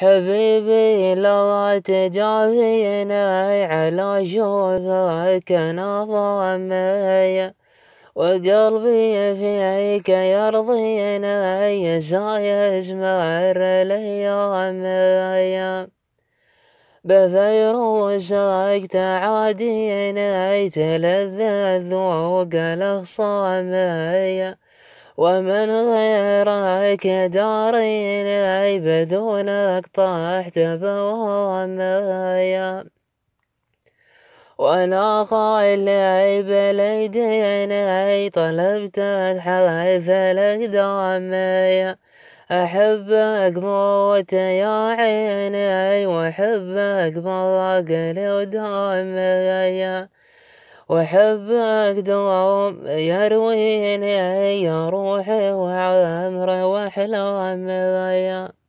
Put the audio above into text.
حبيبي لو تجافيني على شوفك نظامي وقلبي فيك يرضيني سايز مر الأيام بفيروسك تعاديني تلذذ وقلق صامي ومن غيرك داري العيب دونك طحت بوامايا وانا خايل عيب اي طلبت حيث لك أحبك موت يا عيني وأحبك بالله قلي وحبك دوم يرويني يا روحي وعمري واحلى ضيا